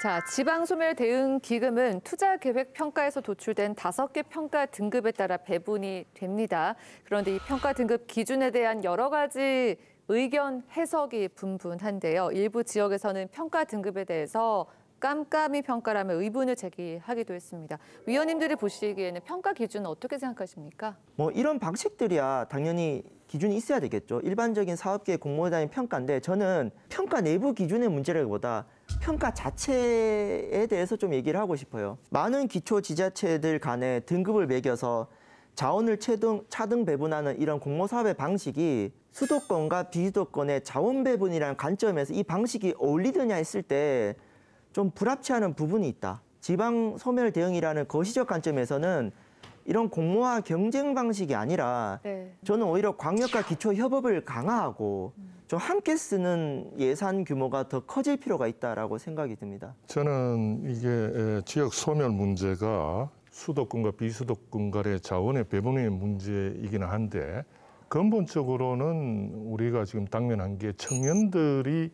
자, 지방소멸 대응 기금은 투자 계획 평가에서 도출된 다섯 개 평가 등급에 따라 배분이 됩니다. 그런데 이 평가 등급 기준에 대한 여러 가지 의견 해석이 분분한데요. 일부 지역에서는 평가 등급에 대해서 깜깜이 평가라며 의분을 제기하기도 했습니다. 위원님들이 보시기에는 평가 기준은 어떻게 생각하십니까? 뭐 이런 방식들이야 당연히 기준이 있어야 되겠죠. 일반적인 사업계 공모단의 평가인데 저는 평가 내부 기준의 문제라기보다 평가 자체에 대해서 좀 얘기를 하고 싶어요. 많은 기초 지자체들 간에 등급을 매겨서 자원을 차등, 차등 배분하는 이런 공모사업의 방식이 수도권과 비수도권의 자원 배분이라는 관점에서 이 방식이 어울리느냐 했을 때 좀 불합치하는 부분이 있다. 지방 소멸 대응이라는 거시적 그 관점에서는 이런 공모와 경쟁 방식이 아니라 네. 저는 오히려 광역과 기초 협업을 강화하고 음. 좀 함께 쓰는 예산 규모가 더 커질 필요가 있다라고 생각이 듭니다. 저는 이게 지역 소멸 문제가 수도권과 비수도권 간의 자원의 배분의 문제이기는 한데 근본적으로는 우리가 지금 당면한 게 청년들이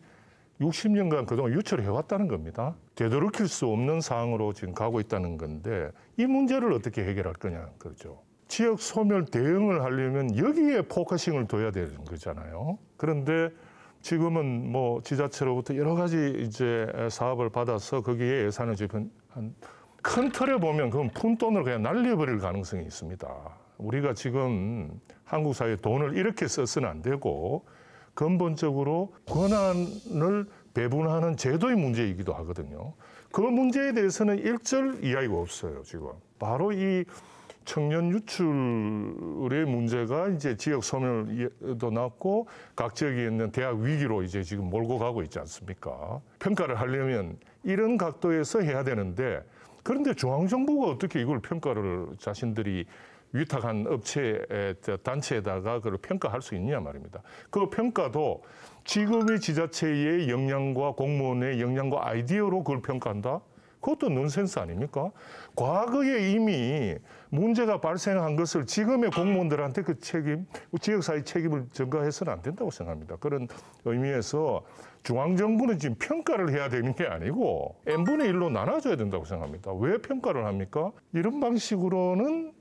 60년간 그동안 유출해 왔다는 겁니다. 되돌이수 없는 상황으로 지금 가고 있다는 건데 이 문제를 어떻게 해결할 거냐 그렇죠. 지역 소멸 대응을 하려면 여기에 포커싱을 둬야 되는 거잖아요. 그런데 지금은 뭐 지자체로부터 여러 가지 이제 사업을 받아서 거기에 예산을 집은 한큰 틀에 보면 그건 푼돈을 그냥 날려버릴 가능성이 있습니다. 우리가 지금 한국 사회에 돈을 이렇게 써서는 안 되고 근본적으로 권한을 배분하는 제도의 문제이기도 하거든요. 그 문제에 대해서는 일절 이야기가 없어요, 지금. 바로 이 청년 유출의 문제가 이제 지역 소멸도 났고 각 지역에 있는 대학 위기로 이제 지금 몰고 가고 있지 않습니까? 평가를 하려면 이런 각도에서 해야 되는데 그런데 중앙정부가 어떻게 이걸 평가를 자신들이 위탁한 업체 에 단체에다가 그걸 평가할 수 있냐 말입니다. 그 평가도 지금의 지자체의 역량과 공무원의 역량과 아이디어로 그걸 평가한다? 그것도 논센스 아닙니까? 과거에 이미 문제가 발생한 것을 지금의 공무원들한테 그 책임, 지역사회 책임을 전가해서는 안 된다고 생각합니다. 그런 의미에서 중앙정부는 지금 평가를 해야 되는 게 아니고 n분의 1로 나눠줘야 된다고 생각합니다. 왜 평가를 합니까? 이런 방식으로는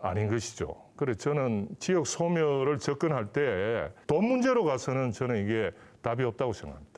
아닌 것이죠. 그래서 저는 지역 소멸을 접근할 때 돈 문제로 가서는 저는 이게 답이 없다고 생각합니다.